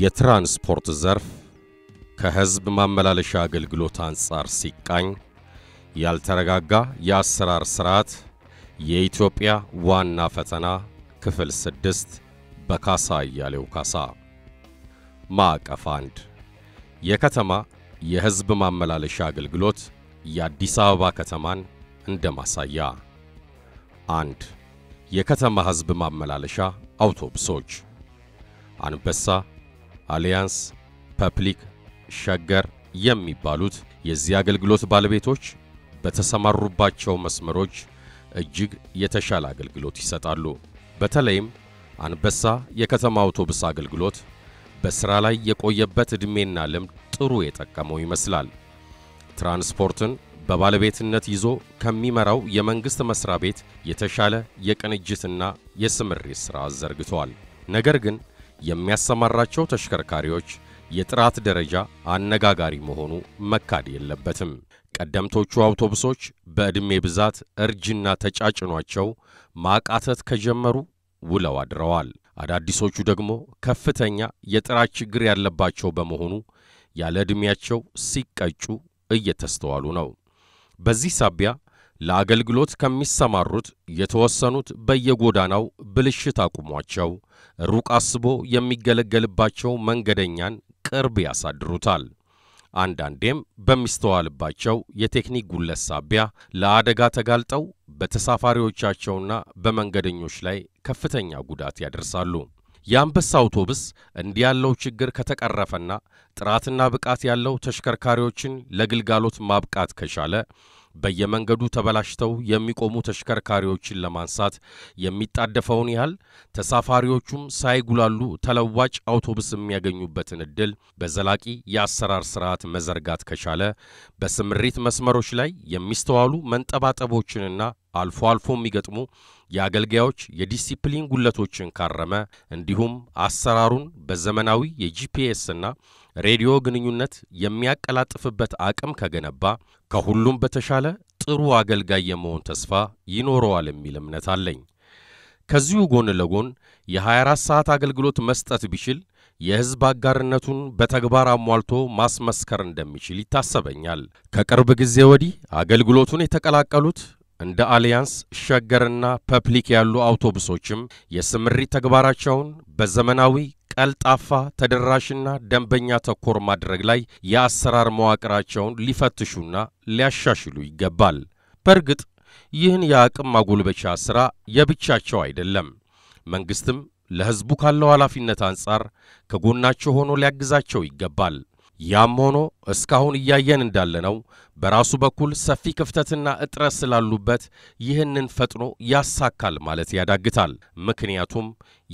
የትራንስፖርት ዘርፍ ከህዝብ ማመላለሻ አገልግሎት አንጻር ሲቃኝ ያልተረጋጋ የአሰራር ስርዓት የኢትዮጵያ ዋና ፈተና ክፍል ስድስት በካሳ እያሌው ካሳ ማዕቀፍ አንድ የከተማ የህዝብ ማመላለሻ አገልግሎት የአዲስ አበባ ከተማን እንደ ማሳያ አንድ የከተማ ህዝብ ማመላለሻ አውቶቡሶች አንበሳ አሊያንስ፣ ፐብሊክ፣ ሸገር የሚባሉት የዚህ አገልግሎት ባለቤቶች በተሰማሩባቸው መስመሮች እጅግ የተሻለ አገልግሎት ይሰጣሉ። በተለይም አንበሳ የከተማ አውቶቡስ አገልግሎት በሥራ ላይ የቆየበት ዕድሜና ልምድ ጥሩ የጠቀመው ይመስላል። ትራንስፖርትን በባለቤትነት ይዞ ከሚመራው የመንግሥት መሥሪያ ቤት የተሻለ የቅንጅትና የስምሪት ሥራ ዘርግቷል። ነገር ግን የሚያሰማራቸው ተሽከርካሪዎች የጥራት ደረጃ አነጋጋሪ መሆኑ መካድ የለበትም። ቀደምቶቹ አውቶቡሶች በዕድሜ ብዛት እርጅና ተጫጭኗቸው ማቃተት ከጀመሩ ውለው አድረዋል። አዳዲሶቹ ደግሞ ከፍተኛ የጥራት ችግር ያለባቸው በመሆኑ ያለ ዕድሜያቸው ሲቀጩ እየተስተዋሉ ነው። በዚህ ሳቢያ ለአገልግሎት ከሚሰማሩት የተወሰኑት በየጎዳናው ብልሽት አቁሟቸው ሩቅ አስቦ የሚገለገልባቸው መንገደኛን ቅርብ ያሳድሩታል። አንዳንዴም በሚስተዋልባቸው የቴክኒክ ጉለት ሳቢያ ለአደጋ ተጋልጠው በተሳፋሪዎቻቸውና በመንገደኞች ላይ ከፍተኛ ጉዳት ያደርሳሉ። የአንበሳ አውቶቡስ እንዲህ ያለው ችግር ከተቀረፈና ጥራትና ብቃት ያለው ተሽከርካሪዎችን ለግልጋሎት ማብቃት ከቻለ በየመንገዱ ተበላሽተው የሚቆሙ ተሽከርካሪዎችን ለማንሳት የሚጣደፈውን ያህል ተሳፋሪዎቹም ሳይጉላሉ ተለዋጭ አውቶቡስ የሚያገኙበትን ዕድል በዘላቂ የአሰራር ስርዓት መዘርጋት ከቻለ በስምሪት መስመሮች ላይ የሚስተዋሉ መንጠባጠቦችንና አልፎ አልፎ የሚገጥሙ የአገልጋዮች የዲሲፕሊን ጉለቶችን ካረመ እንዲሁም አሰራሩን በዘመናዊ የጂፒኤስና ሬዲዮ ግንኙነት የሚያቀላጥፍበት አቅም ከገነባ ከሁሉም በተሻለ ጥሩ አገልጋይ የመሆን ተስፋ ይኖረዋል የሚል እምነት አለኝ። ከዚሁ ጎን ለጎን የ24 ሰዓት አገልግሎት መስጠት ቢችል የሕዝብ አጋርነቱን በተግባር አሟልቶ ማስመስከር እንደሚችል ይታሰበኛል። ከቅርብ ጊዜ ወዲህ አገልግሎቱን የተቀላቀሉት እንደ አሊያንስ ሸገርና ፐብሊክ ያሉ አውቶቡሶችም የስምሪ ተግባራቸውን በዘመናዊ ቀልጣፋ ተደራሽና ደንበኛ ተኮር ማድረግ ላይ የአሰራር መዋቅራቸውን ሊፈትሹና ሊያሻሽሉ ይገባል። በእርግጥ ይህን የአቅም ማጎልበቻ ሥራ የብቻቸው አይደለም። መንግሥትም ለሕዝቡ ካለው ኃላፊነት አንጻር ከጎናቸው ሆኖ ሊያግዛቸው ይገባል። ያም ሆኖ እስካሁን እያየን እንዳለነው በራሱ በኩል ሰፊ ክፍተትና እጥረት ስላሉበት ይህንን ፈጥኖ ያሳካል ማለት ያዳግታል። ምክንያቱም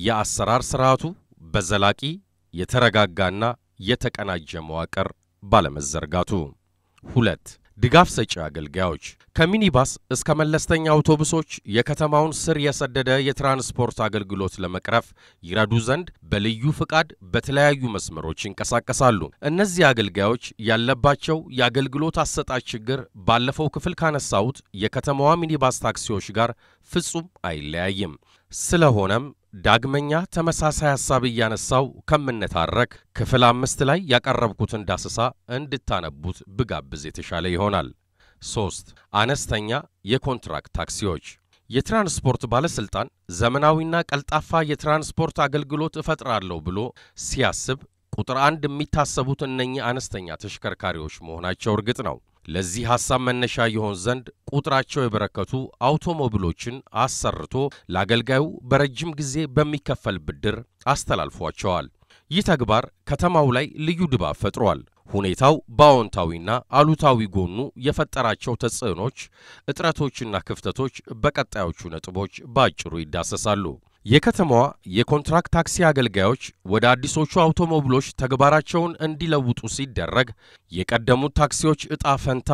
የአሰራር ስርዓቱ በዘላቂ የተረጋጋና የተቀናጀ መዋቅር ባለመዘርጋቱ። ሁለት ድጋፍ ሰጪ አገልጋዮች ከሚኒባስ እስከ መለስተኛ አውቶቡሶች የከተማውን ስር የሰደደ የትራንስፖርት አገልግሎት ለመቅረፍ ይረዱ ዘንድ በልዩ ፍቃድ በተለያዩ መስመሮች ይንቀሳቀሳሉ። እነዚህ አገልጋዮች ያለባቸው የአገልግሎት አሰጣጥ ችግር ባለፈው ክፍል ካነሳሁት የከተማዋ ሚኒባስ ታክሲዎች ጋር ፍጹም አይለያይም። ስለሆነም ዳግመኛ ተመሳሳይ ሐሳብ እያነሳው ከምነታረክ ክፍል አምስት ላይ ያቀረብኩትን ዳሰሳ እንድታነቡት ብጋብዝ የተሻለ ይሆናል። ሶስት አነስተኛ የኮንትራክት ታክሲዎች የትራንስፖርት ባለሥልጣን ዘመናዊና ቀልጣፋ የትራንስፖርት አገልግሎት እፈጥራለሁ ብሎ ሲያስብ ቁጥር አንድ የሚታሰቡት እነኚህ አነስተኛ ተሽከርካሪዎች መሆናቸው እርግጥ ነው። ለዚህ ሐሳብ መነሻ ይሆን ዘንድ ቁጥራቸው የበረከቱ አውቶሞቢሎችን አሰርቶ ለአገልጋዩ በረጅም ጊዜ በሚከፈል ብድር አስተላልፏቸዋል። ይህ ተግባር ከተማው ላይ ልዩ ድባብ ፈጥሯል። ሁኔታው በአዎንታዊና አሉታዊ ጎኑ የፈጠራቸው ተጽዕኖች፣ እጥረቶችና ክፍተቶች በቀጣዮቹ ነጥቦች በአጭሩ ይዳሰሳሉ። የከተማዋ የኮንትራክት ታክሲ አገልጋዮች ወደ አዲሶቹ አውቶሞቢሎች ተግባራቸውን እንዲለውጡ ሲደረግ የቀደሙት ታክሲዎች እጣ ፈንታ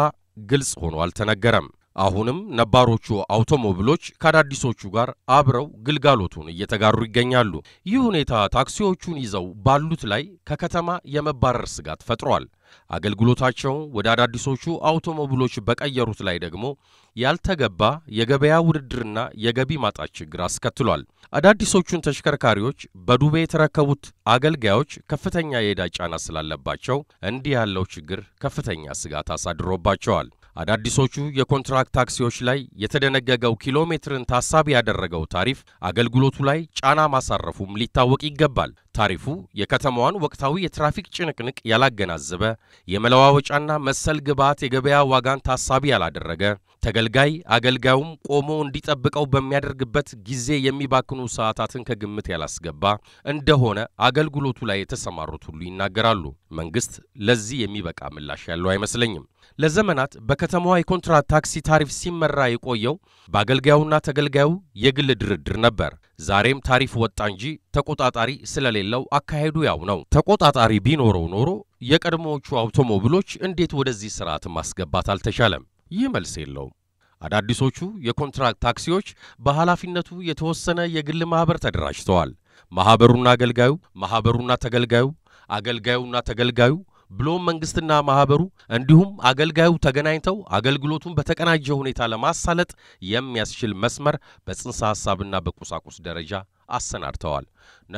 ግልጽ ሆኖ አልተነገረም። አሁንም ነባሮቹ አውቶሞቢሎች ከአዳዲሶቹ ጋር አብረው ግልጋሎቱን እየተጋሩ ይገኛሉ። ይህ ሁኔታ ታክሲዎቹን ይዘው ባሉት ላይ ከከተማ የመባረር ስጋት ፈጥሯል። አገልግሎታቸውን ወደ አዳዲሶቹ አውቶሞቢሎች በቀየሩት ላይ ደግሞ ያልተገባ የገበያ ውድድርና የገቢ ማጣት ችግር አስከትሏል። አዳዲሶቹን ተሽከርካሪዎች በዱቤ የተረከቡት አገልጋዮች ከፍተኛ የዕዳ ጫና ስላለባቸው እንዲህ ያለው ችግር ከፍተኛ ስጋት አሳድሮባቸዋል። አዳዲሶቹ የኮንትራክት ታክሲዎች ላይ የተደነገገው ኪሎ ሜትርን ታሳቢ ያደረገው ታሪፍ አገልግሎቱ ላይ ጫና ማሳረፉም ሊታወቅ ይገባል። ታሪፉ የከተማዋን ወቅታዊ የትራፊክ ጭንቅንቅ ያላገናዘበ፣ የመለዋወጫና መሰል ግብዓት የገበያ ዋጋን ታሳቢ ያላደረገ፣ ተገልጋይ አገልጋዩም ቆሞ እንዲጠብቀው በሚያደርግበት ጊዜ የሚባክኑ ሰዓታትን ከግምት ያላስገባ እንደሆነ አገልግሎቱ ላይ የተሰማሩት ሁሉ ይናገራሉ። መንግስት ለዚህ የሚበቃ ምላሽ ያለው አይመስለኝም። ለዘመናት በከተማዋ የኮንትራት ታክሲ ታሪፍ ሲመራ የቆየው በአገልጋዩና ተገልጋዩ የግል ድርድር ነበር። ዛሬም ታሪፍ ወጣ እንጂ ተቆጣጣሪ ስለሌለው አካሄዱ ያው ነው። ተቆጣጣሪ ቢኖረው ኖሮ የቀድሞዎቹ አውቶሞቢሎች እንዴት ወደዚህ ስርዓት ማስገባት አልተቻለም? ይህ መልስ የለውም። አዳዲሶቹ የኮንትራክት ታክሲዎች በኃላፊነቱ የተወሰነ የግል ማኅበር ተደራጅተዋል። ማኅበሩና አገልጋዩ፣ ማኅበሩና ተገልጋዩ፣ አገልጋዩና ተገልጋዩ ብሎም መንግስትና ማህበሩ እንዲሁም አገልጋዩ ተገናኝተው አገልግሎቱን በተቀናጀ ሁኔታ ለማሳለጥ የሚያስችል መስመር በጽንሰ ሐሳብና በቁሳቁስ ደረጃ አሰናድተዋል።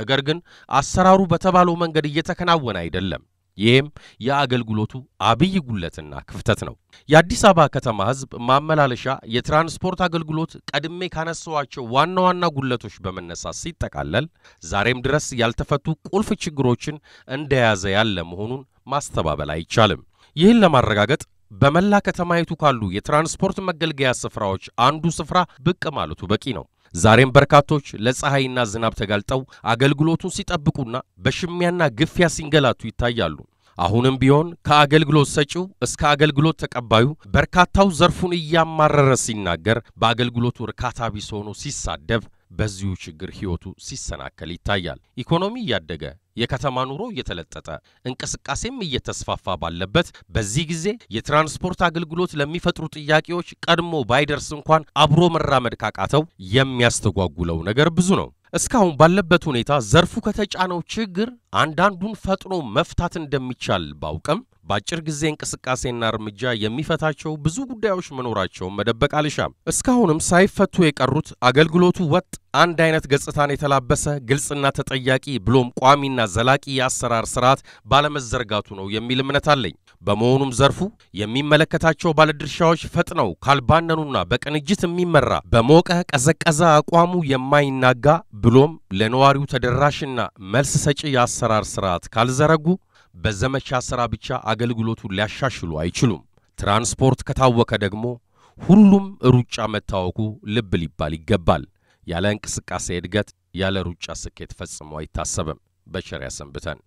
ነገር ግን አሰራሩ በተባለው መንገድ እየተከናወነ አይደለም። ይህም የአገልግሎቱ አብይ ጉለትና ክፍተት ነው። የአዲስ አበባ ከተማ ህዝብ ማመላለሻ የትራንስፖርት አገልግሎት ቀድሜ ካነሰዋቸው ዋና ዋና ጉለቶች በመነሳት ሲጠቃለል ዛሬም ድረስ ያልተፈቱ ቁልፍ ችግሮችን እንደያዘ ያለ መሆኑን ማስተባበል አይቻልም። ይህን ለማረጋገጥ በመላ ከተማይቱ ካሉ የትራንስፖርት መገልገያ ስፍራዎች አንዱ ስፍራ ብቅ ማለቱ በቂ ነው። ዛሬም በርካቶች ለፀሐይና ዝናብ ተጋልጠው አገልግሎቱን ሲጠብቁና በሽሚያና ግፊያ ሲንገላቱ ይታያሉ። አሁንም ቢሆን ከአገልግሎት ሰጪው እስከ አገልግሎት ተቀባዩ በርካታው ዘርፉን እያማረረ ሲናገር፣ በአገልግሎቱ እርካታ ቢስ ሆኖ ሲሳደብ፣ በዚሁ ችግር ሕይወቱ ሲሰናከል ይታያል። ኢኮኖሚ እያደገ የከተማ ኑሮ እየተለጠጠ እንቅስቃሴም እየተስፋፋ ባለበት በዚህ ጊዜ የትራንስፖርት አገልግሎት ለሚፈጥሩ ጥያቄዎች ቀድሞ ባይደርስ እንኳን አብሮ መራመድ ካቃተው የሚያስተጓጉለው ነገር ብዙ ነው። እስካሁን ባለበት ሁኔታ ዘርፉ ከተጫነው ችግር አንዳንዱን ፈጥኖ መፍታት እንደሚቻል ባውቅም በአጭር ጊዜ እንቅስቃሴና እርምጃ የሚፈታቸው ብዙ ጉዳዮች መኖራቸውን መደበቅ አልሻም። እስካሁንም ሳይፈቱ የቀሩት አገልግሎቱ ወጥ አንድ አይነት ገጽታን የተላበሰ ግልጽና ተጠያቂ ብሎም ቋሚና ዘላቂ የአሰራር ስርዓት ባለመዘርጋቱ ነው የሚል እምነት አለኝ። በመሆኑም ዘርፉ የሚመለከታቸው ባለድርሻዎች ፈጥነው ካልባነኑና በቅንጅት የሚመራ በሞቀ ቀዘቀዘ አቋሙ የማይናጋ ብሎም ለነዋሪው ተደራሽና መልስ ሰጪ የአሰራር ስርዓት ካልዘረጉ በዘመቻ ሥራ ብቻ አገልግሎቱን ሊያሻሽሉ አይችሉም። ትራንስፖርት ከታወከ ደግሞ ሁሉም ሩጫ መታወቁ ልብ ሊባል ይገባል። ያለ እንቅስቃሴ እድገት፣ ያለ ሩጫ ስኬት ፈጽሞ አይታሰብም። በቸር ያሰንብተን።